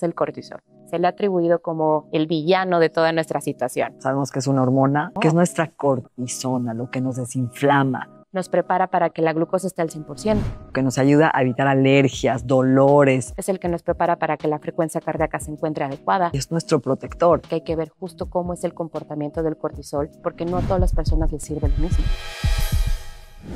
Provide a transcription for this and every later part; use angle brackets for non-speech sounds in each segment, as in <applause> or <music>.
el cortisol. Se le ha atribuido como el villano de toda nuestra situación. Sabemos que es una hormona, que es nuestra cortisona, lo que nos desinflama. Nos prepara para que la glucosa esté al 100%. Que nos ayuda a evitar alergias, dolores. Es el que nos prepara para que la frecuencia cardíaca se encuentre adecuada. Es nuestro protector. Que hay que ver justo cómo es el comportamiento del cortisol, porque no a todas las personas les sirve lo mismo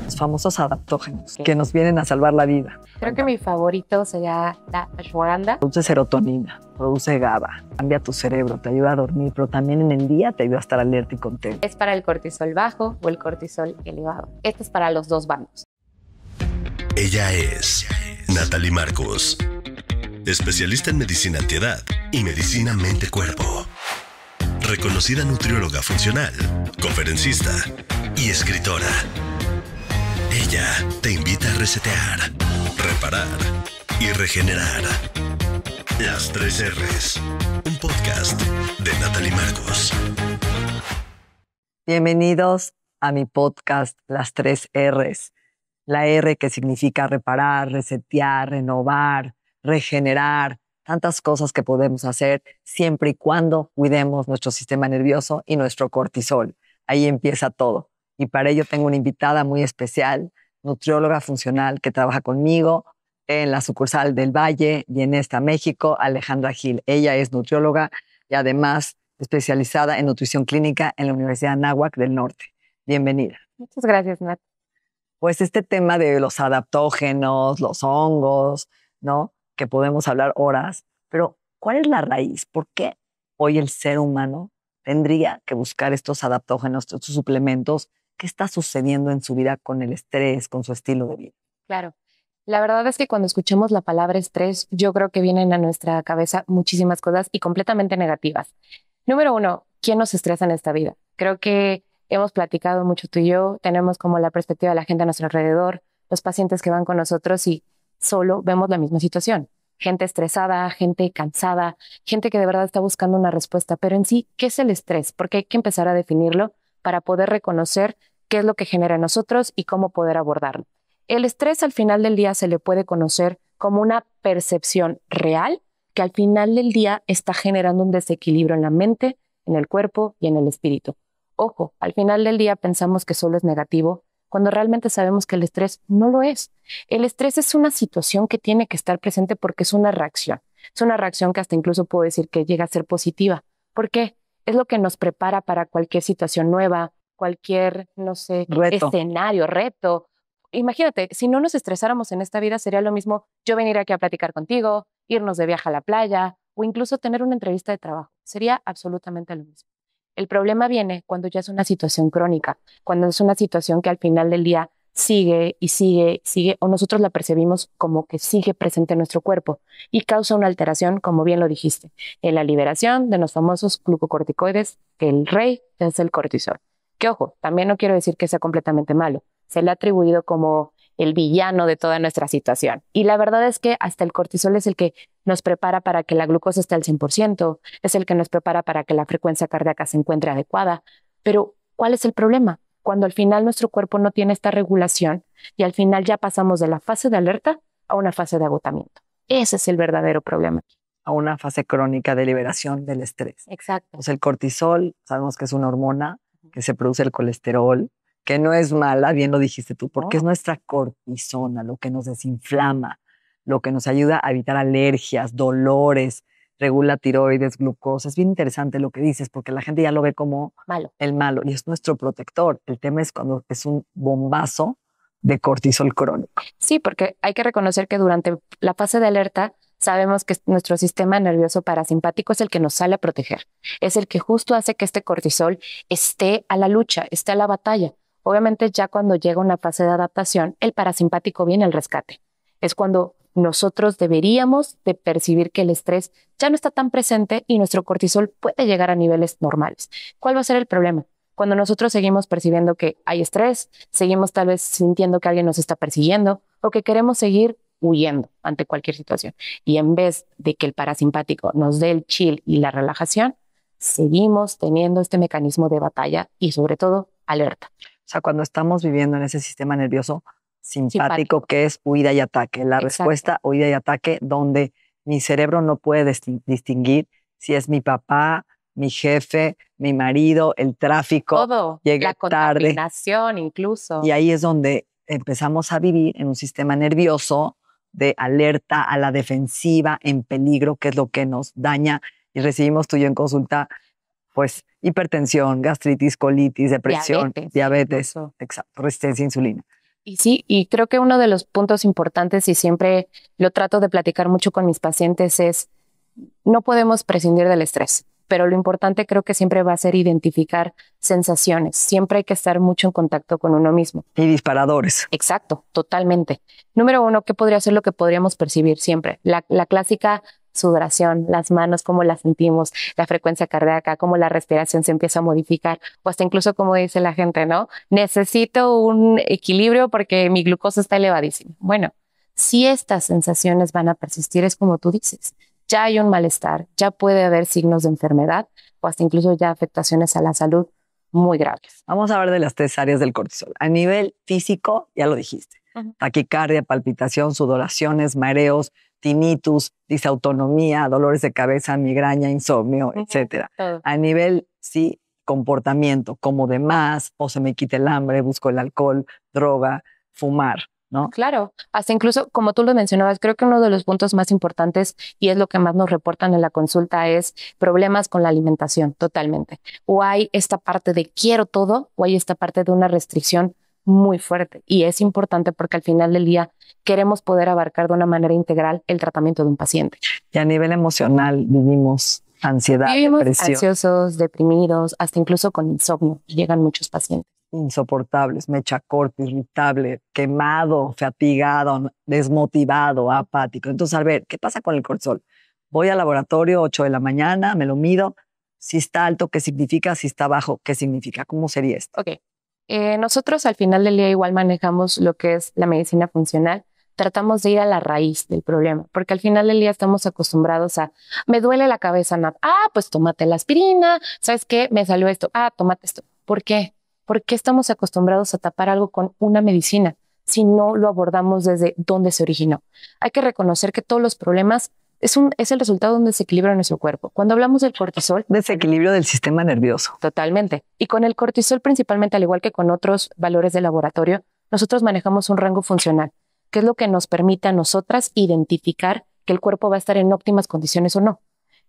los famosos adaptógenos que nos vienen a salvar la vida. Creo que mi favorito sería la ashwagandha. Produce serotonina, produce GABA, cambia tu cerebro, te ayuda a dormir, pero también en el día te ayuda a estar alerta y contento. Es para el cortisol bajo o el cortisol elevado. Este es para los dos bandos. Ella es Natalie Marcos, especialista en medicina antiedad y medicina mente-cuerpo reconocida nutrióloga funcional, conferencista y escritora. Ella te invita a resetear, reparar y regenerar. Las tres R's, un podcast de Natalie Marcos. Bienvenidos a mi podcast Las tres R's. La R que significa reparar, resetear, renovar, regenerar, tantas cosas que podemos hacer siempre y cuando cuidemos nuestro sistema nervioso y nuestro cortisol. Ahí empieza todo y para ello tengo una invitada muy especial, nutrióloga funcional que trabaja conmigo en la sucursal del Valle y en esta México, Alejandra Gil. Ella es nutrióloga y además especializada en nutrición clínica en la Universidad de del Norte. Bienvenida. Muchas gracias, Nat. Pues este tema de los adaptógenos, los hongos, ¿no? Que podemos hablar horas, pero ¿cuál es la raíz? ¿Por qué hoy el ser humano tendría que buscar estos adaptógenos, estos suplementos qué está sucediendo en su vida con el estrés, con su estilo de vida. Claro. La verdad es que cuando escuchamos la palabra estrés, yo creo que vienen a nuestra cabeza muchísimas cosas y completamente negativas. Número uno, ¿quién nos estresa en esta vida? Creo que hemos platicado mucho tú y yo, tenemos como la perspectiva de la gente a nuestro alrededor, los pacientes que van con nosotros y solo vemos la misma situación. Gente estresada, gente cansada, gente que de verdad está buscando una respuesta, pero en sí, ¿qué es el estrés? Porque hay que empezar a definirlo para poder reconocer qué es lo que genera en nosotros y cómo poder abordarlo. El estrés al final del día se le puede conocer como una percepción real que al final del día está generando un desequilibrio en la mente, en el cuerpo y en el espíritu. Ojo, al final del día pensamos que solo es negativo cuando realmente sabemos que el estrés no lo es. El estrés es una situación que tiene que estar presente porque es una reacción. Es una reacción que hasta incluso puedo decir que llega a ser positiva. ¿Por qué? es lo que nos prepara para cualquier situación nueva, cualquier, no sé, escenario, reto. Imagínate, si no nos estresáramos en esta vida, sería lo mismo yo venir aquí a platicar contigo, irnos de viaje a la playa o incluso tener una entrevista de trabajo. Sería absolutamente lo mismo. El problema viene cuando ya es una situación crónica, cuando es una situación que al final del día sigue y sigue, sigue, o nosotros la percibimos como que sigue presente en nuestro cuerpo y causa una alteración, como bien lo dijiste, en la liberación de los famosos glucocorticoides, que el rey es el cortisol. Que ojo, también no quiero decir que sea completamente malo, se le ha atribuido como el villano de toda nuestra situación. Y la verdad es que hasta el cortisol es el que nos prepara para que la glucosa esté al 100%, es el que nos prepara para que la frecuencia cardíaca se encuentre adecuada. Pero, ¿cuál es el problema? cuando al final nuestro cuerpo no tiene esta regulación y al final ya pasamos de la fase de alerta a una fase de agotamiento. Ese es el verdadero problema. A una fase crónica de liberación del estrés. Exacto. Pues el cortisol, sabemos que es una hormona que se produce el colesterol, que no es mala, bien lo dijiste tú, porque es nuestra cortisona, lo que nos desinflama, lo que nos ayuda a evitar alergias, dolores, regula tiroides, glucosa. Es bien interesante lo que dices, porque la gente ya lo ve como el malo y es nuestro protector. El tema es cuando es un bombazo de cortisol crónico. Sí, porque hay que reconocer que durante la fase de alerta sabemos que nuestro sistema nervioso parasimpático es el que nos sale a proteger, es el que justo hace que este cortisol esté a la lucha, esté a la batalla. Obviamente ya cuando llega una fase de adaptación, el parasimpático viene al rescate. Es cuando nosotros deberíamos de percibir que el estrés ya no está tan presente y nuestro cortisol puede llegar a niveles normales. ¿Cuál va a ser el problema? Cuando nosotros seguimos percibiendo que hay estrés, seguimos tal vez sintiendo que alguien nos está persiguiendo o que queremos seguir huyendo ante cualquier situación. Y en vez de que el parasimpático nos dé el chill y la relajación, seguimos teniendo este mecanismo de batalla y sobre todo alerta. O sea, cuando estamos viviendo en ese sistema nervioso, simpático, que es huida y ataque. La respuesta huida y ataque donde mi cerebro no puede distinguir si es mi papá, mi jefe, mi marido, el tráfico, todo, tarde. la contaminación incluso. Y ahí es donde empezamos a vivir en un sistema nervioso de alerta a la defensiva, en peligro, que es lo que nos daña y recibimos tuyo en consulta pues hipertensión, gastritis, colitis, depresión, diabetes, resistencia a insulina. Y sí, y creo que uno de los puntos importantes, y siempre lo trato de platicar mucho con mis pacientes, es no podemos prescindir del estrés, pero lo importante creo que siempre va a ser identificar sensaciones. Siempre hay que estar mucho en contacto con uno mismo. Y disparadores. Exacto, totalmente. Número uno, ¿qué podría ser lo que podríamos percibir siempre? La, la clásica sudoración, las manos, cómo las sentimos, la frecuencia cardíaca, cómo la respiración se empieza a modificar, o hasta incluso como dice la gente, ¿no? Necesito un equilibrio porque mi glucosa está elevadísima. Bueno, si estas sensaciones van a persistir, es como tú dices, ya hay un malestar, ya puede haber signos de enfermedad o hasta incluso ya afectaciones a la salud muy graves. Vamos a hablar de las tres áreas del cortisol. A nivel físico, ya lo dijiste, taquicardia, palpitación, sudoraciones, mareos, tinnitus, disautonomía, dolores de cabeza, migraña, insomnio, etcétera. A nivel, sí, comportamiento, como de más, o se me quita el hambre, busco el alcohol, droga, fumar. ¿No? Claro, hasta incluso, como tú lo mencionabas, creo que uno de los puntos más importantes y es lo que más nos reportan en la consulta es problemas con la alimentación, totalmente. O hay esta parte de quiero todo, o hay esta parte de una restricción muy fuerte y es importante porque al final del día queremos poder abarcar de una manera integral el tratamiento de un paciente. Y a nivel emocional vivimos ansiedad, vivimos ansiosos, deprimidos, hasta incluso con insomnio llegan muchos pacientes. Insoportables, mecha corta, irritable, quemado, fatigado, desmotivado, apático. Entonces, a ver, ¿qué pasa con el cortisol? Voy al laboratorio 8 de la mañana, me lo mido, si está alto, ¿qué significa? Si está bajo, ¿qué significa? ¿Cómo sería esto? Ok, eh, nosotros al final del día igual manejamos lo que es la medicina funcional. Tratamos de ir a la raíz del problema, porque al final del día estamos acostumbrados a, me duele la cabeza, Ah, pues tómate la aspirina. ¿Sabes qué? Me salió esto. Ah, tómate esto. ¿Por qué? ¿Por qué estamos acostumbrados a tapar algo con una medicina si no lo abordamos desde dónde se originó? Hay que reconocer que todos los problemas es, el resultado de un desequilibrio en nuestro cuerpo. Cuando hablamos del cortisol... Desequilibrio del sistema nervioso. Totalmente. Y con el cortisol principalmente, al igual que con otros valores de laboratorio, nosotros manejamos un rango funcional, que es lo que nos permite a nosotras identificar que el cuerpo va a estar en óptimas condiciones o no.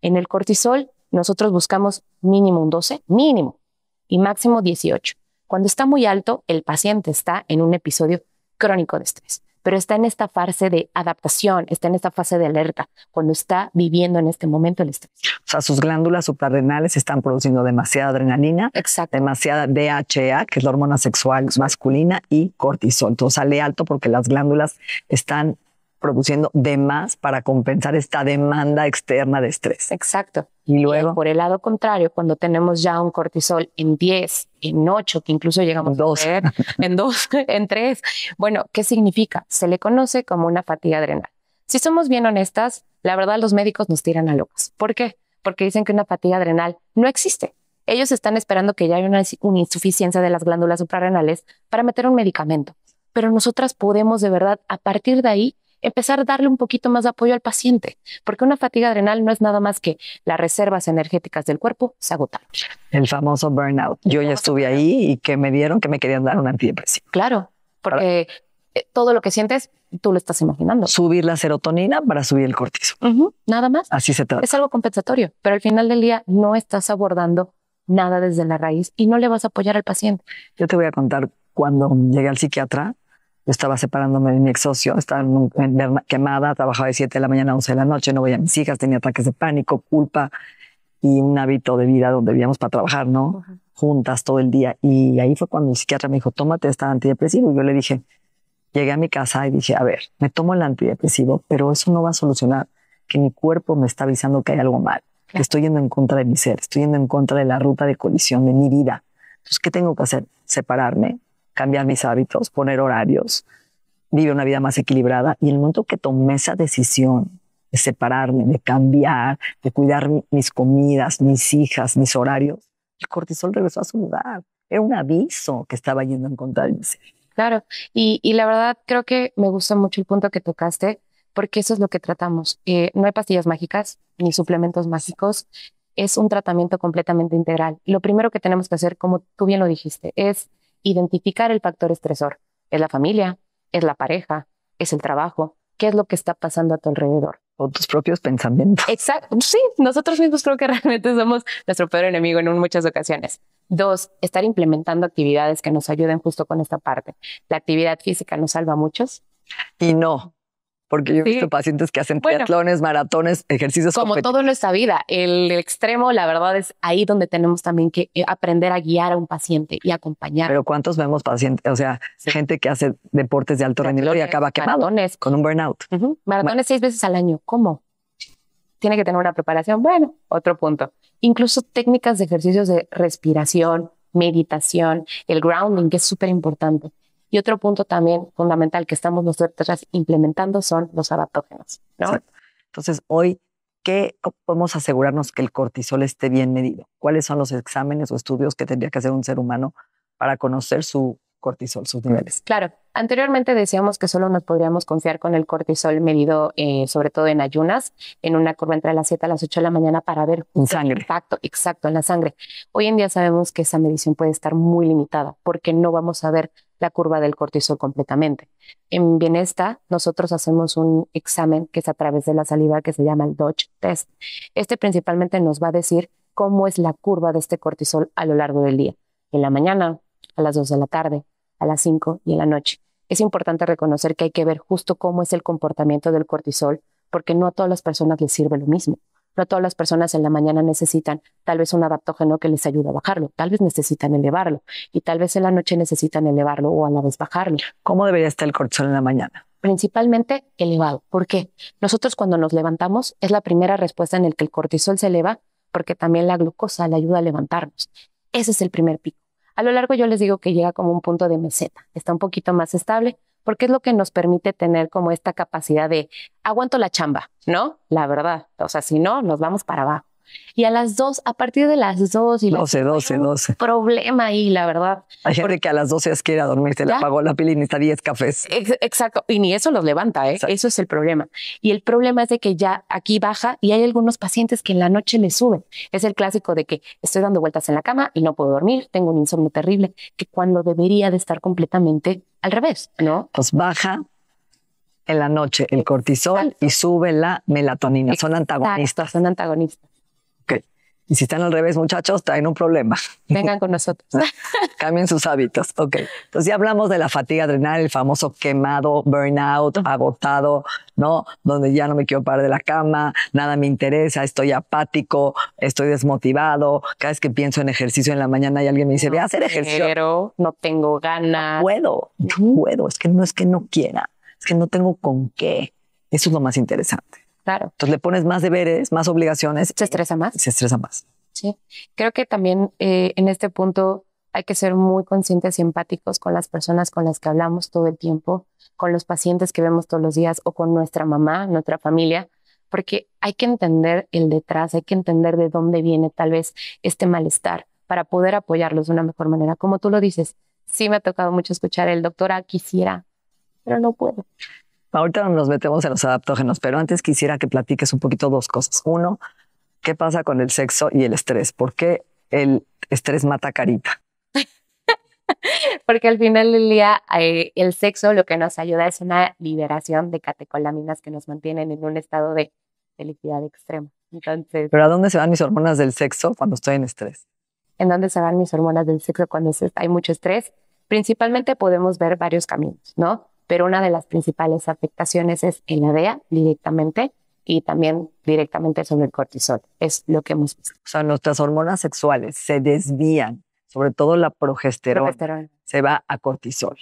En el cortisol, nosotros buscamos mínimo un 12, mínimo, y máximo 18. Cuando está muy alto, el paciente está en un episodio crónico de estrés pero está en esta fase de adaptación, está en esta fase de alerta, cuando está viviendo en este momento el estrés. O sea, sus glándulas suprarrenales están produciendo demasiada adrenalina, demasiada DHA, que es la hormona sexual masculina, y cortisol. Todo sale alto porque las glándulas están produciendo de más para compensar esta demanda externa de estrés. Exacto. Y luego. por el lado contrario, cuando tenemos ya un cortisol en 10, en 8, que incluso llegamos a en 2, <laughs> en 3, bueno, ¿qué significa? Se le conoce como una fatiga adrenal. Si somos bien honestas, la verdad los médicos nos tiran a locos. ¿Por qué? Porque dicen que una fatiga adrenal no existe. Ellos están esperando que ya haya una, una insuficiencia de las glándulas suprarrenales para meter un medicamento. Pero nosotras podemos de verdad, a partir de ahí, empezar a darle un poquito más de apoyo al paciente, porque una fatiga adrenal no es nada más que las reservas energéticas del cuerpo se agotan. El famoso burnout. Yo ya estuve ahí y que me dieron que me querían dar un antidepresivo. Claro, porque eh, todo lo que sientes tú lo estás imaginando. Subir la serotonina para subir el cortisol. nada más. Así se trata. Es algo compensatorio, pero al final del día no estás abordando nada desde la raíz y no le vas a apoyar al paciente. Yo te voy a contar cuando llegué al psiquiatra, yo estaba separándome de mi ex socio, estaba quemada, trabajaba de 7 de la mañana a 11 de la noche, no veía a mis hijas, tenía ataques de pánico, culpa y un hábito de vida donde vivíamos para trabajar, ¿no? Juntas todo el día. Y ahí fue cuando el psiquiatra me dijo, tómate este antidepresivo. Y yo le dije, llegué a mi casa y dije, a ver, me tomo el antidepresivo, pero eso no va a solucionar que mi cuerpo me está avisando que hay algo mal. Estoy yendo en contra de mi ser, estoy yendo en contra de la ruta de colisión de mi vida. Entonces, ¿qué tengo que hacer? Separarme, cambiar mis hábitos, poner horarios, vivir una vida más equilibrada. Y el momento que tomé esa decisión de separarme, de cambiar, de cuidar mis comidas, mis hijas, mis horarios, el cortisol regresó a su lugar. Era un aviso que estaba yendo en contra de Claro, y, la verdad creo que me gusta mucho el punto que tocaste, porque eso es lo que tratamos. Eh, no hay pastillas mágicas ni suplementos mágicos, es un tratamiento completamente integral. Lo primero que tenemos que hacer, como tú bien lo dijiste, es identificar el factor estresor. ¿Es la familia? ¿Es la pareja? ¿Es el trabajo? ¿Qué es lo que está pasando a tu alrededor? O tus propios pensamientos. Exacto. Sí, nosotros mismos creo que <laughs> realmente somos nuestro peor enemigo en muchas ocasiones. Dos, estar implementando actividades que nos ayuden justo con esta parte. La actividad física nos salva a muchos. Y no, porque yo he visto pacientes que hacen triatlones, maratones, ejercicios. Como todo en nuestra vida, el extremo, la verdad, es ahí donde tenemos también que eh, aprender a guiar a un paciente y acompañar. Pero ¿cuántos vemos pacientes? O sea, gente que hace deportes de alto rendimiento y acaba quemado maratones. con un burnout. Maratones seis veces al año. ¿Cómo? Tiene que tener una preparación. Bueno, otro punto. Incluso técnicas de ejercicios de respiración, meditación, el grounding, que es súper importante. Y otro punto también fundamental que estamos nosotros implementando son los adaptógenos. ¿no? Entonces, hoy, ¿qué podemos asegurarnos que el cortisol esté bien medido? ¿Cuáles son los exámenes o estudios que tendría que hacer un ser humano para conocer su cortisol, sus niveles? Claro, anteriormente decíamos que solo nos podríamos confiar con el cortisol medido, eh, sobre todo en ayunas, en una curva entre las 7 a las 8 de la mañana para ver en sangre. Exacto, exacto, en la sangre. Hoy en día sabemos que esa medición puede estar muy limitada porque no vamos a ver la curva del cortisol completamente. En Bienesta, nosotros hacemos un examen que es a través de la saliva que se llama el Dodge Test. Este principalmente nos va a decir cómo es la curva de este cortisol a lo largo del día, en la mañana, a las 2 de la tarde, a las 5 y en la noche. Es importante reconocer que hay que ver justo cómo es el comportamiento del cortisol, porque no a todas las personas les sirve lo mismo. No todas las personas en la mañana necesitan tal vez un adaptógeno que les ayude a bajarlo, tal vez necesitan elevarlo y tal vez en la noche necesitan elevarlo o a la vez bajarlo. ¿Cómo debería estar el cortisol en la mañana? Principalmente elevado. ¿Por qué? Nosotros cuando nos levantamos es la primera respuesta en la que el cortisol se eleva porque también la glucosa le ayuda a levantarnos. Ese es el primer pico. A lo largo yo les digo que llega como un punto de meseta. Está un poquito más estable, porque es lo que nos permite tener como esta capacidad de aguanto la chamba, ¿no? La verdad, o sea, si no, nos vamos para abajo. Y a las 2, a partir de las 2 y 12, las 12, 12. Problema ahí, la verdad. Hay gente Porque, que a las 12 es que ir a dormir, se le apagó la pila y necesita 10 cafés. exacto, y ni eso los levanta, ¿eh? eso es el problema. Y el problema es de que ya aquí baja y hay algunos pacientes que en la noche le suben. Es el clásico de que estoy dando vueltas en la cama y no puedo dormir, tengo un insomnio terrible, que cuando debería de estar completamente al revés, ¿no? Pues baja en la noche el cortisol y sube la melatonina. Son antagonistas. Son antagonistas. Y si están al revés, muchachos, traen un problema. Vengan con nosotros. <laughs> Cambien sus hábitos. Ok. Entonces ya hablamos de la fatiga adrenal, el famoso quemado, burnout, agotado, ¿no? Donde ya no me quiero parar de la cama, nada me interesa, estoy apático, estoy desmotivado. Cada vez que pienso en ejercicio en la mañana y alguien me dice, ¿voy ve a hacer ejercicio. no tengo ganas. No puedo, no puedo. Es que no es que no quiera, es que no tengo con qué. Eso es lo más interesante. Claro. Entonces le pones más deberes, más obligaciones. Se estresa más. Se estresa más. Sí. Creo que también eh, en este punto hay que ser muy conscientes y empáticos con las personas con las que hablamos todo el tiempo, con los pacientes que vemos todos los días o con nuestra mamá, nuestra familia, porque hay que entender el detrás, hay que entender de dónde viene tal vez este malestar para poder apoyarlos de una mejor manera. Como tú lo dices, sí me ha tocado mucho escuchar el doctora ah, quisiera, pero no puedo. Ahorita nos metemos en los adaptógenos, pero antes quisiera que platiques un poquito dos cosas. Uno, ¿qué pasa con el sexo y el estrés? ¿Por qué el estrés mata carita? <laughs> Porque al final del día, eh, el sexo lo que nos ayuda es una liberación de catecolaminas que nos mantienen en un estado de felicidad extrema. Entonces, ¿Pero a dónde se van mis hormonas del sexo cuando estoy en estrés? ¿En dónde se van mis hormonas del sexo cuando hay mucho estrés? Principalmente podemos ver varios caminos, ¿no? pero una de las principales afectaciones es en la DEA directamente y también directamente sobre el cortisol. Es lo que hemos visto. O sea, nuestras hormonas sexuales se desvían, sobre todo la progesterona, se va a cortisol.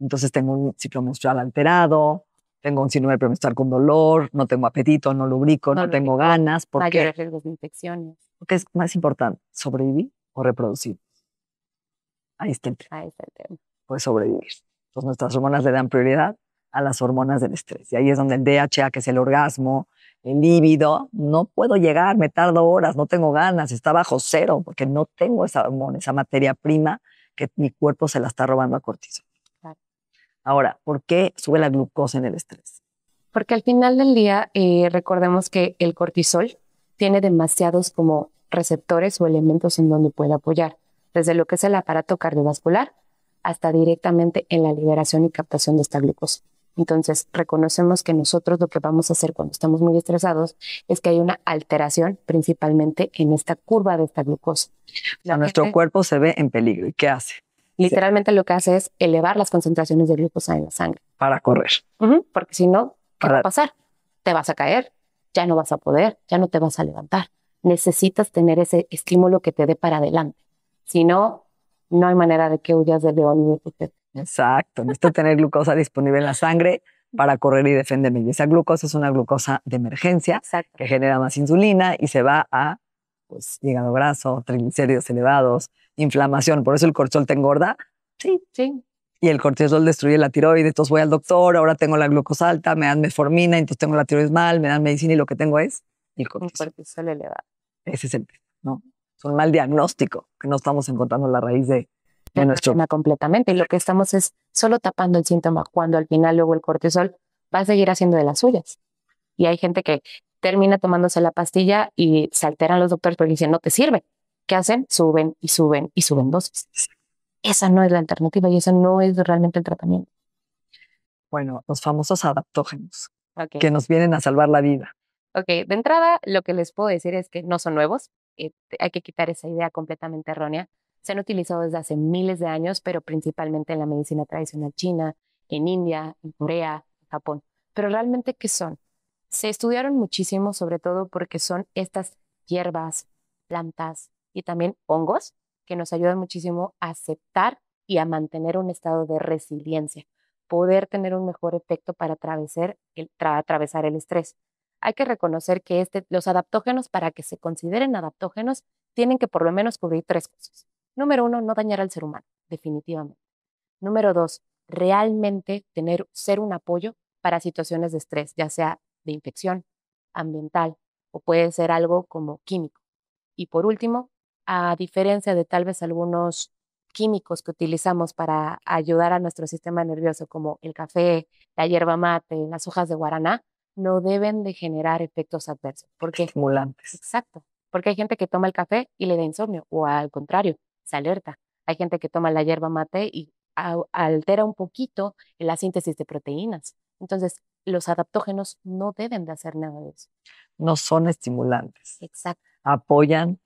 Entonces tengo un ciclo menstrual alterado, tengo un síndrome premenstrual con dolor, no tengo apetito, no lubrico, no, tengo ganas. ¿por Mayores riesgos de infecciones. ¿Qué es más importante, sobrevivir o reproducir. Ahí está el tema. Ahí está el tema. Pues sobrevivir pues nuestras hormonas le dan prioridad a las hormonas del estrés. Y ahí es donde el DHA, que es el orgasmo, el líbido, no puedo llegar, me tardo horas, no tengo ganas, está bajo cero, porque no tengo esa hormona, esa materia prima que mi cuerpo se la está robando a cortisol. Ahora, ¿por qué sube la glucosa en el estrés? Porque al final del día, eh, recordemos que el cortisol tiene demasiados como receptores o elementos en donde puede apoyar, desde lo que es el aparato cardiovascular hasta directamente en la liberación y captación de esta glucosa. Entonces, reconocemos que nosotros lo que vamos a hacer cuando estamos muy estresados es que hay una alteración principalmente en esta curva de esta glucosa. nuestro cuerpo se ve en peligro. ¿Y qué hace? Literalmente lo que hace es elevar las concentraciones de glucosa en la sangre. Para correr. porque si no, ¿qué Para... va a pasar? Te vas a caer, ya no vas a poder, ya no te vas a levantar. Necesitas tener ese estímulo que te dé para adelante. Si no, no hay manera de que huyas del león ni de Exacto, necesito tener glucosa disponible en la sangre para correr y defenderme. Y esa glucosa es una glucosa de emergencia que genera más insulina y se va a pues, hígado graso, triglicéridos elevados, inflamación. Por eso el cortisol te engorda. Sí, sí. Y el cortisol destruye la tiroides. Entonces voy al doctor, ahora tengo la glucosa alta, me dan metformina, entonces tengo la tiroides mal, me dan medicina y lo que tengo es el cortisol. elevado. Ese es el ¿no? un mal diagnóstico, que no estamos encontrando la raíz de, nuestro problema completamente. Y lo que estamos es solo tapando el síntoma, cuando al final luego el cortisol va a seguir haciendo de las suyas. Y hay gente que termina tomándose la pastilla y se alteran los doctores porque dicen, no te sirve. ¿Qué hacen? Suben y suben y suben dosis. Esa no es la alternativa y eso no es realmente el tratamiento. Bueno, los famosos adaptógenos que nos vienen a salvar la vida. Ok, de entrada lo que les puedo decir es que no son nuevos, eh, hay que quitar esa idea completamente errónea. Se han utilizado desde hace miles de años, pero principalmente en la medicina tradicional china, en India, en Corea, en Japón. Pero realmente, ¿qué son? Se estudiaron muchísimo, sobre todo porque son estas hierbas, plantas y también hongos que nos ayudan muchísimo a aceptar y a mantener un estado de resiliencia, poder tener un mejor efecto para atravesar el estrés hay que reconocer que este, los adaptógenos, para que se consideren adaptógenos, tienen que por lo menos cubrir tres cosas. Número uno, no dañar al ser humano, definitivamente. Número dos, realmente tener, ser un apoyo para situaciones de estrés, ya sea de infección, ambiental o puede ser algo como químico. Y por último, a diferencia de tal vez algunos químicos que utilizamos para ayudar a nuestro sistema nervioso, como el café, la hierba mate, las hojas de guaraná, no deben de generar efectos adversos. Porque, Estimulantes. Exacto. Porque hay gente que toma el café y le da insomnio, o al contrario, se alerta. Hay gente que toma la hierba mate y altera un poquito la síntesis de proteínas. Entonces, los adaptógenos no deben de hacer nada de eso. No son estimulantes. Exacto. Apoyan,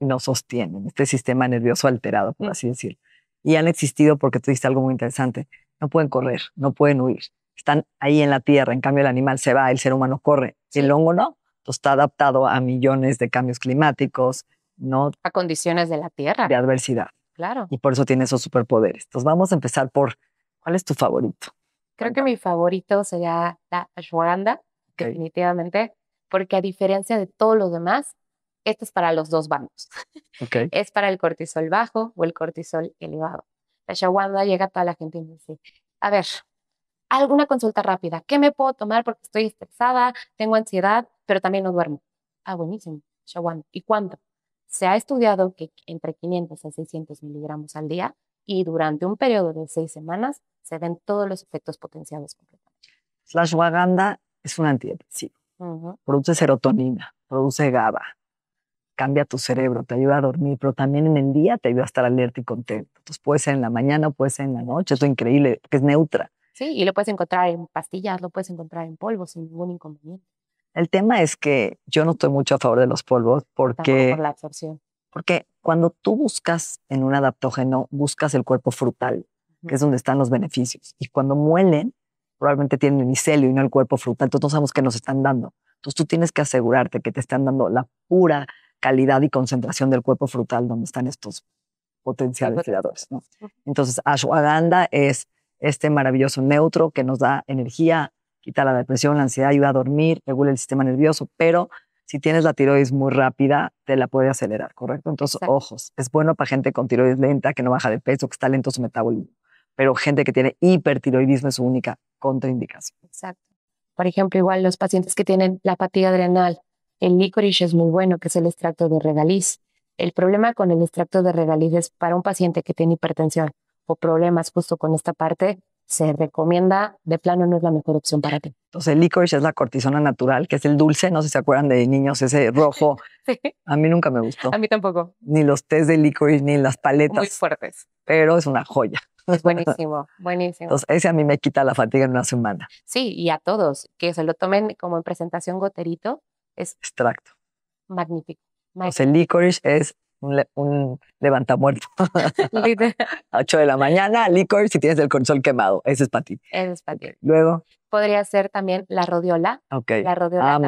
no, sostienen este sistema nervioso alterado, por mm. así decirlo. Y han existido porque tú dijiste algo muy interesante. No pueden correr, no pueden huir están ahí en la tierra, en cambio el animal se va, el ser humano corre, el hongo no, pues está adaptado a millones de cambios climáticos, ¿no? A condiciones de la tierra. De adversidad. Claro. Y por eso tiene esos superpoderes. Entonces vamos a empezar por, ¿cuál es tu favorito? Creo que mi favorito sería la ashwagandha, definitivamente, porque a diferencia de todos los demás, esto es para los dos bandos. <laughs> es para el cortisol bajo o el cortisol elevado. La ashwagandha llega a toda la gente y dice, a ver, alguna consulta rápida. ¿Qué me puedo tomar porque estoy estresada, tengo ansiedad, pero también no duermo? Ah, buenísimo, ¿Y cuánto? Se ha estudiado que entre 500 a 600 miligramos al día y durante un periodo de seis semanas se ven todos los efectos potenciados completamente. La ashwagandha es un antidepresivo. Produce serotonina, produce GABA, cambia tu cerebro, te ayuda a dormir, pero también en el día te ayuda a estar alerta y contento. Entonces puede ser en la mañana, puede ser en la noche, es increíble, porque es neutra. Sí, y lo puedes encontrar en pastillas, lo puedes encontrar en polvo sin ningún inconveniente. El tema es que yo no estoy mucho a favor de los polvos porque... la absorción. Porque cuando tú buscas en un adaptógeno, buscas el cuerpo frutal, que es donde están los beneficios. Y cuando muelen, probablemente tienen el micelio y no el cuerpo frutal. Entonces no sabemos qué nos están dando. Entonces tú tienes que asegurarte que te están dando la pura calidad y concentración del cuerpo frutal donde están estos potenciales creadores. ¿no? Entonces, ashwagandha es este maravilloso neutro que nos da energía, quita la depresión, la ansiedad, ayuda a dormir, regula el sistema nervioso, pero si tienes la tiroides muy rápida, te la puede acelerar, ¿correcto? Entonces, ojos, es bueno para gente con tiroides lenta, que no baja de peso, que está lento su metabolismo, pero gente que tiene hipertiroidismo es su única contraindicación. Exacto. Por ejemplo, igual los pacientes que tienen la apatía adrenal, el licorice es muy bueno, que es el extracto de regaliz. El problema con el extracto de regaliz es para un paciente que tiene hipertensión o problemas justo con esta parte, se recomienda, de plano no es la mejor opción para ti. Entonces, el licorice es la cortisona natural, que es el dulce, no sé si se acuerdan de niños, ese <laughs> rojo. A mí nunca me gustó. A mí tampoco. Ni los tés de licorice, ni las paletas. Muy fuertes. Pero es una joya. Es buenísimo, <laughs> buenísimo. Entonces, ese a mí me quita la fatiga en una semana. Sí, y a todos, que se lo tomen como en presentación goterito. Es extracto. Magnífico. Entonces, el licorice es un, levantamuerto. 8 <laughs> de la mañana, licor si tienes el consol quemado. Ese es para ti. Ese es para ti. Luego. Podría ser también la rodiola. La rodiola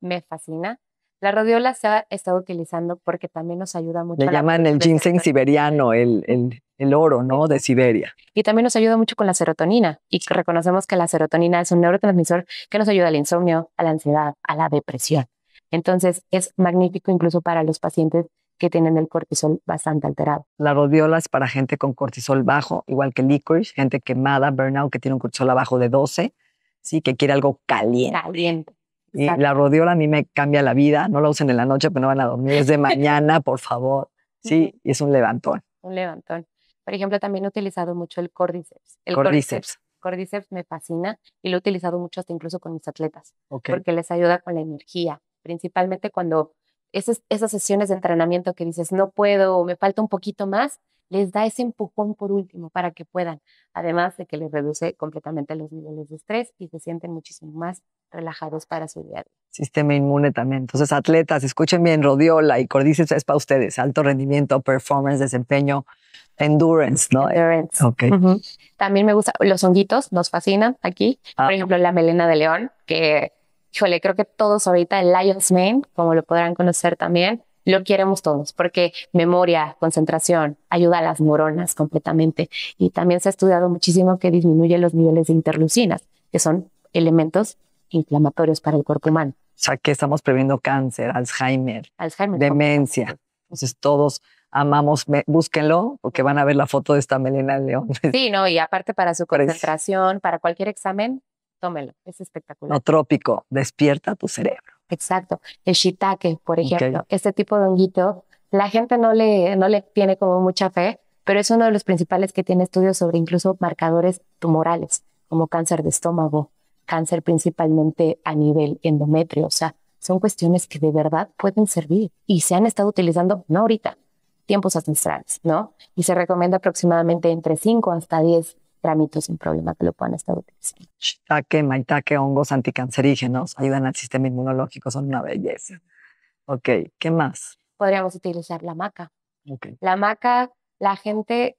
me fascina. La rodiola se ha estado utilizando porque también nos ayuda mucho. Le llaman el ginseng siberiano, el, el, el, oro, ¿no? De Siberia. Y también nos ayuda mucho con la serotonina. Y reconocemos que la serotonina es un neurotransmisor que nos ayuda al insomnio, a la ansiedad, a la depresión. Entonces es magnífico incluso para los pacientes que tienen el cortisol bastante alterado. La rodiola es para gente con cortisol bajo, igual que licorice, gente quemada, burnout, que tiene un cortisol abajo de 12, ¿sí? que quiere algo caliente. Caliente. Y la rodiola a mí me cambia la vida. No la usen en la noche, pero pues no van a dormir. Es de <laughs> mañana, por favor. Sí, y es un levantón. Un levantón. Por ejemplo, también he utilizado mucho el cordyceps. El cordyceps. Cordyceps me fascina y lo he utilizado mucho hasta incluso con mis atletas, porque les ayuda con la energía, principalmente cuando esas, sesiones de entrenamiento que dices, no puedo, me falta un poquito más, les da ese empujón por último para que puedan, además de que les reduce completamente los niveles de estrés y se sienten muchísimo más relajados para su día Sistema inmune también. Entonces, atletas, escuchen bien, rodiola y cordices es para ustedes, alto rendimiento, performance, desempeño, endurance, ¿no? Endurance. Okay. También me gusta los honguitos, nos fascinan aquí. Ah. Por ejemplo, la melena de león, que híjole, creo que todos ahorita el Lions Mane, como lo podrán conocer también, lo queremos todos, porque memoria, concentración, ayuda a las neuronas completamente. Y también se ha estudiado muchísimo que disminuye los niveles de interlucinas, que son elementos inflamatorios para el cuerpo humano. O sea, que estamos previendo cáncer, Alzheimer, demencia. Entonces, todos amamos, búsquenlo, porque van a ver la foto de esta melena de león. Sí, no, y aparte para su <laughs> concentración, para cualquier examen, tómelo, es espectacular. No trópico, despierta tu cerebro. Exacto. El shiitake, por ejemplo, este tipo de honguito, la gente no le, no le tiene como mucha fe, pero es uno de los principales que tiene estudios sobre incluso marcadores tumorales, como cáncer de estómago, cáncer principalmente a nivel endometrio. O sea, son cuestiones que de verdad pueden servir y se han estado utilizando, no ahorita, tiempos ancestrales, ¿no? Y se recomienda aproximadamente entre 5 hasta 10 Trámitos sin problema que lo puedan estar utilizando. Shiitake, maitake, hongos anticancerígenos ayudan al sistema inmunológico, son una belleza. Ok, ¿qué más? Podríamos utilizar la maca. Okay. La maca, la gente,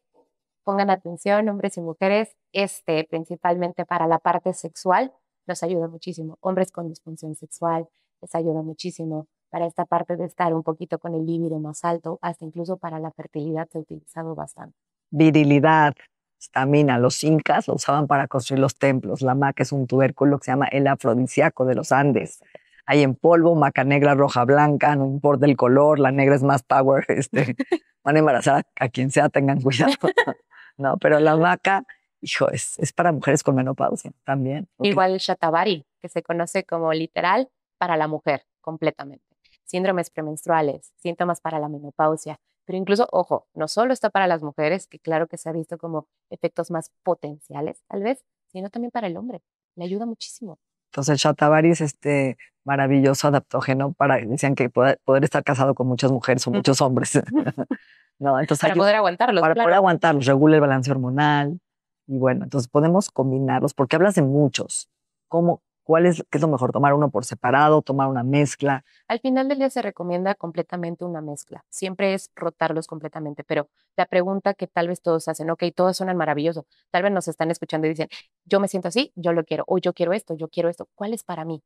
pongan atención, hombres y mujeres, este, principalmente para la parte sexual, nos ayuda muchísimo. Hombres con disfunción sexual, les ayuda muchísimo para esta parte de estar un poquito con el líbido más alto, hasta incluso para la fertilidad se ha utilizado bastante. Virilidad, estamina. Los incas lo usaban para construir los templos. La maca es un tubérculo que se llama el afrodisiaco de los Andes. Hay en polvo, maca negra, roja, blanca, no importa el color, la negra es más power. <laughs> Este, van a embarazar a, quien sea, tengan cuidado. <laughs> no, pero la maca, hijo, es, es para mujeres con menopausia también. Igual el shatavari, que se conoce como literal para la mujer completamente. Síndromes premenstruales, síntomas para la menopausia, pero incluso, ojo, no solo está para las mujeres, que claro que se ha visto como efectos más potenciales, tal vez, sino también para el hombre. Le ayuda muchísimo. Entonces, el Shatavari es este maravilloso adaptógeno para, decían que poder, estar casado con muchas mujeres o muchos hombres. <laughs> <laughs> entonces para poder aguantarlos. Para poder aguantarlos, regula el balance hormonal. Y bueno, entonces podemos combinarlos, porque hablas de muchos. ¿Cómo, ¿Cuál es, qué es lo mejor? ¿Tomar uno por separado? ¿Tomar una mezcla? Al final del día se recomienda completamente una mezcla. Siempre es rotarlos completamente, pero la pregunta que tal vez todos hacen, ok, todos suenan maravilloso, tal vez nos están escuchando y dicen, yo me siento así, yo lo quiero, o yo quiero esto, yo quiero esto, ¿cuál es para mí?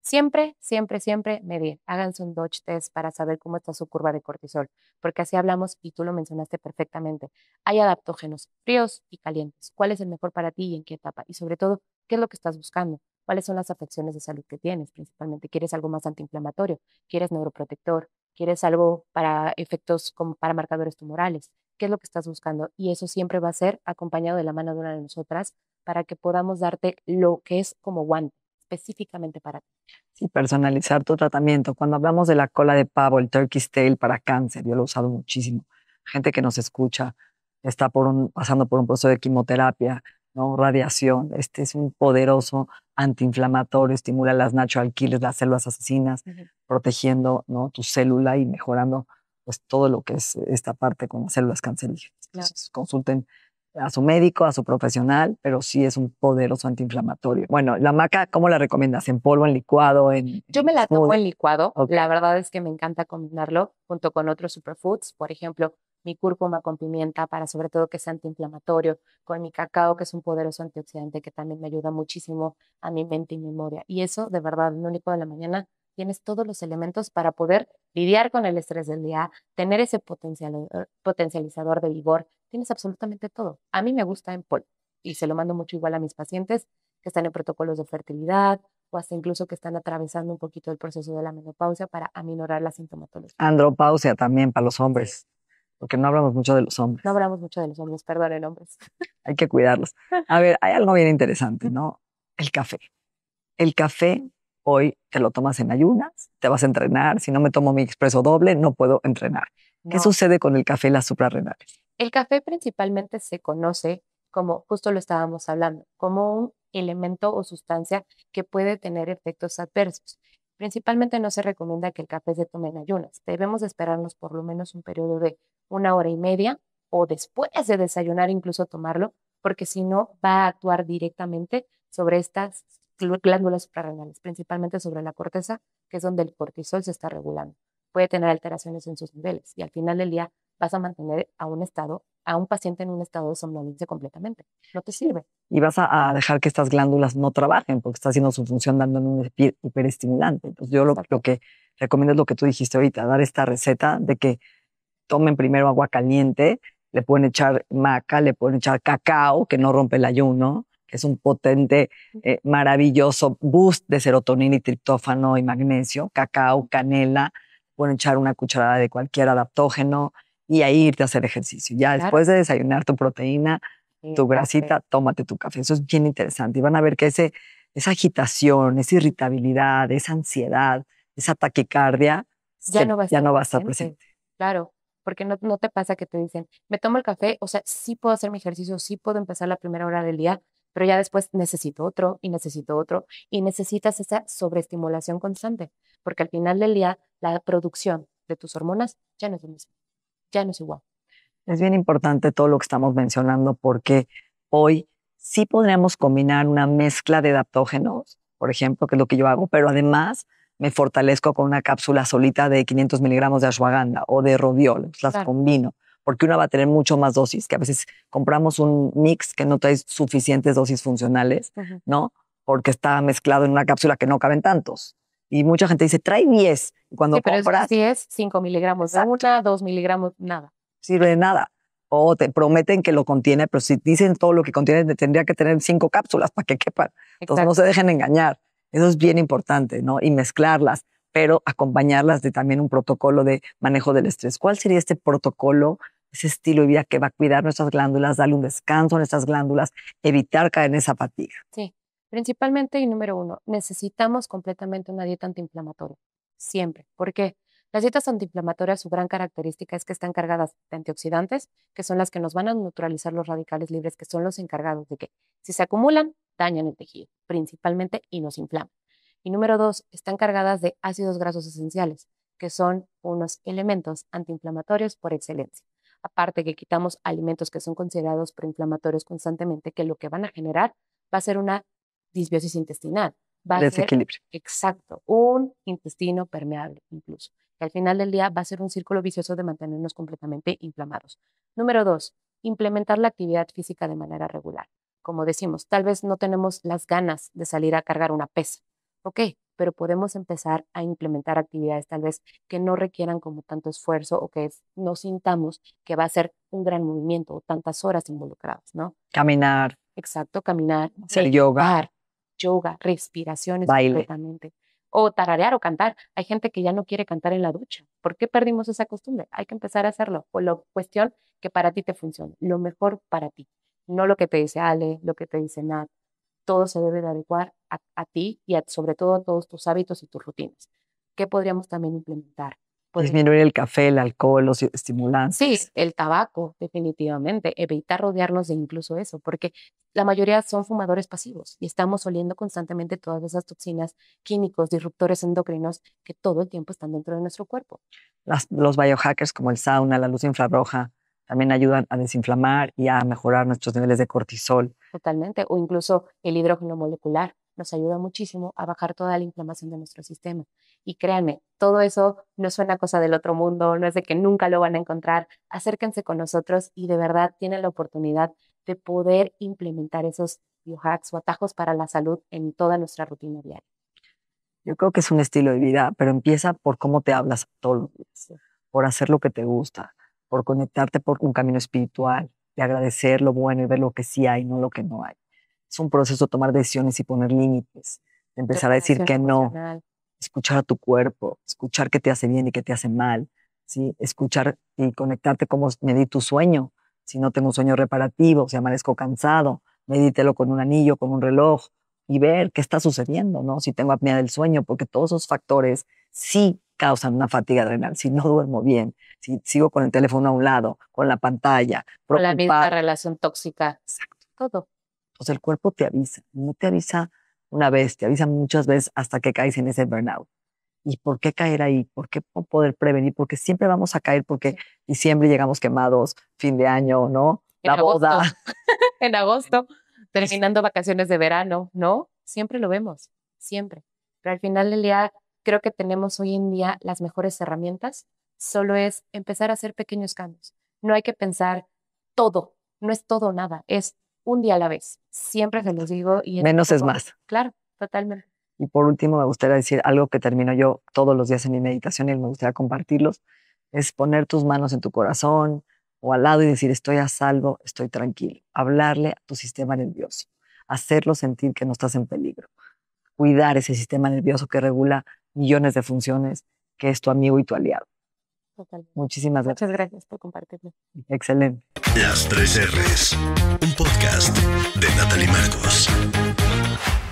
Siempre, siempre, siempre medir. Háganse un Dodge test para saber cómo está su curva de cortisol, porque así hablamos y tú lo mencionaste perfectamente. Hay adaptógenos fríos y calientes. ¿Cuál es el mejor para ti y en qué etapa? Y sobre todo, ¿qué es lo que estás buscando? cuáles son las afecciones de salud que tienes principalmente. ¿Quieres algo más antiinflamatorio? ¿Quieres neuroprotector? ¿Quieres algo para efectos como para marcadores tumorales? ¿Qué es lo que estás buscando? Y eso siempre va a ser acompañado de la mano de una de nosotras para que podamos darte lo que es como guante específicamente para ti. Sí, personalizar tu tratamiento. Cuando hablamos de la cola de pavo, el turkey's tail para cáncer, yo lo he usado muchísimo. Gente que nos escucha está por un, pasando por un proceso de quimioterapia, ¿no? radiación. Este es un poderoso antiinflamatorio, estimula las nachoalquiles, las células asesinas, protegiendo ¿no? tu célula y mejorando pues, todo lo que es esta parte con células cancerígenas. consulten a su médico, a su profesional, pero sí es un poderoso antiinflamatorio. Bueno, la maca, ¿cómo la recomiendas? ¿En polvo, en licuado? En, Yo me la tomo en licuado. La verdad es que me encanta combinarlo junto con otros superfoods, por ejemplo, mi cúrcuma con pimienta para sobre todo que es antiinflamatorio, con mi cacao que es un poderoso antioxidante que también me ayuda muchísimo a mi mente y memoria. Y eso, de verdad, en un único de la mañana tienes todos los elementos para poder lidiar con el estrés del día, tener ese potencial, eh, potencializador de vigor, tienes absolutamente todo. A mí me gusta en polvo y se lo mando mucho igual a mis pacientes que están en protocolos de fertilidad o hasta incluso que están atravesando un poquito el proceso de la menopausia para aminorar la sintomatología. Andropausia también para los hombres porque no hablamos mucho de los hombres. No hablamos mucho de los hombres, perdonen hombres. Hay que cuidarlos. A ver, hay algo bien interesante, ¿no? El café. El café hoy te lo tomas en ayunas, te vas a entrenar, si no me tomo mi expreso doble, no puedo entrenar. ¿Qué sucede con el café y las suprarrenales? El café principalmente se conoce como, justo lo estábamos hablando, como un elemento o sustancia que puede tener efectos adversos. Principalmente no se recomienda que el café se tome en ayunas. Debemos esperarnos por lo menos un periodo de una hora y media o después de desayunar incluso tomarlo, porque si no va a actuar directamente sobre estas glándulas suprarrenales, principalmente sobre la corteza, que es donde el cortisol se está regulando. Puede tener alteraciones en sus niveles y al final del día vas a mantener a un estado, a un paciente en un estado de somnolencia completamente. No te sirve. Y vas a, dejar que estas glándulas no trabajen porque está haciendo su función dando un hiperestimulante. Entonces yo lo, lo que recomiendo es lo que tú dijiste ahorita, dar esta receta de que tomen primero agua caliente, le pueden echar maca, le pueden echar cacao, que no rompe el ayuno, que es un potente, eh, maravilloso boost de serotonina y triptófano y magnesio, cacao, canela, pueden echar una cucharada de cualquier adaptógeno y ahí irte a hacer ejercicio. Ya después de desayunar tu proteína, tu grasita, tómate tu café. Eso es bien interesante. Y van a ver que ese, esa agitación, esa irritabilidad, esa ansiedad, esa taquicardia, ya, no, ya no va a estar presente. Claro, porque no, te pasa que te dicen, me tomo el café, o sea, sí puedo hacer mi ejercicio, sí puedo empezar la primera hora del día, pero ya después necesito otro y necesito otro y necesitas esa sobreestimulación constante, porque al final del día la producción de tus hormonas ya no es lo mismo, ya no es igual. Es bien importante todo lo que estamos mencionando porque hoy sí podríamos combinar una mezcla de adaptógenos, por ejemplo, que es lo que yo hago, pero además me fortalezco con una cápsula solita de 500 miligramos de ashwagandha o de rodiol, pues, las combino, porque una va a tener mucho más dosis, que a veces compramos un mix que no trae suficientes dosis funcionales, ¿no? Porque está mezclado en una cápsula que no caben tantos. Y mucha gente dice, trae 10. cuando sí, compras... Es, 5 miligramos de una, 2 miligramos, nada. Sirve de nada. O te prometen que lo contiene, pero si dicen todo lo que contiene, tendría que tener 5 cápsulas para que quepan. Entonces no se dejen engañar. Eso es bien importante, ¿no? Y mezclarlas, pero acompañarlas de también un protocolo de manejo del estrés. ¿Cuál sería este protocolo, ese estilo de vida que va a cuidar nuestras glándulas, darle un descanso a nuestras glándulas, evitar caer en esa fatiga? Sí, principalmente y número uno, necesitamos completamente una dieta antiinflamatoria, siempre. ¿Por qué? Las dietas antiinflamatorias, su gran característica es que están cargadas de antioxidantes, que son las que nos van a neutralizar los radicales libres, que son los encargados de que si se acumulan, dañan el tejido, principalmente, y nos inflaman. Y número dos, están cargadas de ácidos grasos esenciales, que son unos elementos antiinflamatorios por excelencia. Aparte que quitamos alimentos que son considerados proinflamatorios constantemente, que lo que van a generar va a ser una disbiosis intestinal. Va A ser, exacto, un intestino permeable incluso, que al final del día va a ser un círculo vicioso de mantenernos completamente inflamados. Número dos, implementar la actividad física de manera regular como decimos, tal vez no tenemos las ganas de salir a cargar una pesa, ok, pero podemos empezar a implementar actividades tal vez que no requieran como tanto esfuerzo o que no sintamos que va a ser un gran movimiento o tantas horas involucradas, ¿no? Caminar. Exacto, caminar. Hacer yoga. yoga, respiraciones Baile. O tararear o cantar. Hay gente que ya no quiere cantar en la ducha. ¿Por qué perdimos esa costumbre? Hay que empezar a hacerlo. O la cuestión que para ti te funcione, lo mejor para ti no lo que te dice Ale, lo que te dice Nat. Todo se debe de adecuar a, ti y sobre todo a todos tus hábitos y tus rutinas. ¿Qué podríamos también implementar? Disminuir el café, el alcohol, los estimulantes. Sí, el tabaco, definitivamente. Evitar rodearnos de incluso eso, porque la mayoría son fumadores pasivos y estamos oliendo constantemente todas esas toxinas, químicos, disruptores endocrinos que todo el tiempo están dentro de nuestro cuerpo. los biohackers como el sauna, la luz infrarroja, también ayudan a desinflamar y a mejorar nuestros niveles de cortisol. Totalmente, o incluso el hidrógeno molecular nos ayuda muchísimo a bajar toda la inflamación de nuestro sistema. Y créanme, todo eso no suena cosa del otro mundo, no es de que nunca lo van a encontrar. Acérquense con nosotros y de verdad tienen la oportunidad de poder implementar esos biohacks o atajos para la salud en toda nuestra rutina diaria. Yo creo que es un estilo de vida, pero empieza por cómo te hablas todos por hacer lo que te gusta, por conectarte por un camino espiritual y agradecer lo bueno y ver lo que sí hay, no lo que no hay. Es un proceso tomar decisiones y poner límites, empezar a decir que no, escuchar a tu cuerpo, escuchar qué te hace bien y qué te hace mal, ¿sí? escuchar y conectarte como medir tu sueño. Si no tengo un sueño reparativo, si amanezco cansado, medítelo con un anillo, con un reloj y ver qué está sucediendo, ¿no? Si tengo apnea del sueño, porque todos esos factores sí causan una fatiga adrenal. Si no duermo bien, si sigo con el teléfono a un lado, con la pantalla, con la misma relación tóxica. Exacto. Todo. Entonces pues, el cuerpo te avisa, no te avisa una vez, te avisa muchas veces hasta que caes en ese burnout. ¿Y por qué caer ahí? ¿Por qué poder prevenir? Porque siempre vamos a caer, porque diciembre llegamos quemados, fin de año, ¿no? la boda. <laughs> en agosto, <laughs> terminando vacaciones de verano, ¿no? Siempre lo vemos, siempre. Pero al final del día Creo que tenemos hoy en día las mejores herramientas, solo es empezar a hacer pequeños cambios. No hay que pensar todo, no es todo nada, es un día a la vez. Siempre se los digo. Y Menos es más. Claro, totalmente. Y por último, me gustaría decir algo que termino yo todos los días en mi meditación y me gustaría compartirlos, es poner tus manos en tu corazón o al lado y decir, estoy a salvo, estoy tranquilo. Hablarle a tu sistema nervioso, hacerlo sentir que no estás en peligro, cuidar ese sistema nervioso que regula millones de funciones, que es tu amigo y tu aliado. Total. Muchísimas gracias. Muchas gracias por compartirlo. Excelente. Las tres R's, un podcast de Natalie Marcos.